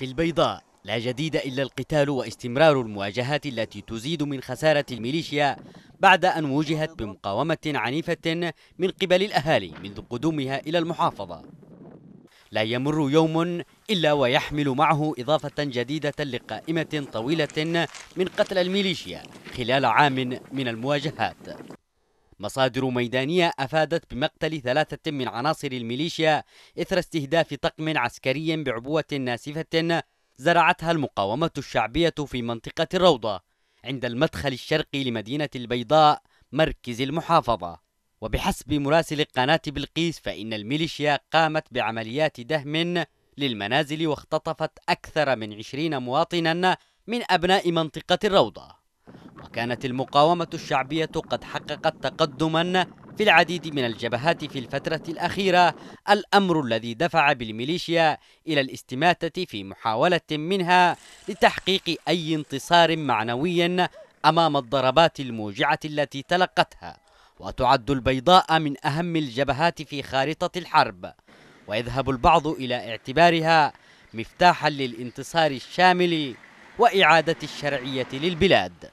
في البيضاء لا جديد إلا القتال واستمرار المواجهات التي تزيد من خسارة الميليشيا بعد أن وجهت بمقاومة عنيفة من قبل الأهالي منذ قدومها إلى المحافظة لا يمر يوم إلا ويحمل معه إضافة جديدة لقائمة طويلة من قتل الميليشيا خلال عام من المواجهات مصادر ميدانية أفادت بمقتل ثلاثة من عناصر الميليشيا إثر استهداف طقم عسكري بعبوة ناسفة زرعتها المقاومة الشعبية في منطقة الروضة عند المدخل الشرقي لمدينة البيضاء مركز المحافظة وبحسب مراسل قناة بلقيس فإن الميليشيا قامت بعمليات دهم للمنازل واختطفت أكثر من عشرين مواطنا من أبناء منطقة الروضة وكانت المقاومة الشعبية قد حققت تقدما في العديد من الجبهات في الفترة الأخيرة الأمر الذي دفع بالميليشيا إلى الاستماتة في محاولة منها لتحقيق أي انتصار معنوي أمام الضربات الموجعة التي تلقتها وتعد البيضاء من أهم الجبهات في خارطة الحرب ويذهب البعض إلى اعتبارها مفتاحا للانتصار الشامل وإعادة الشرعية للبلاد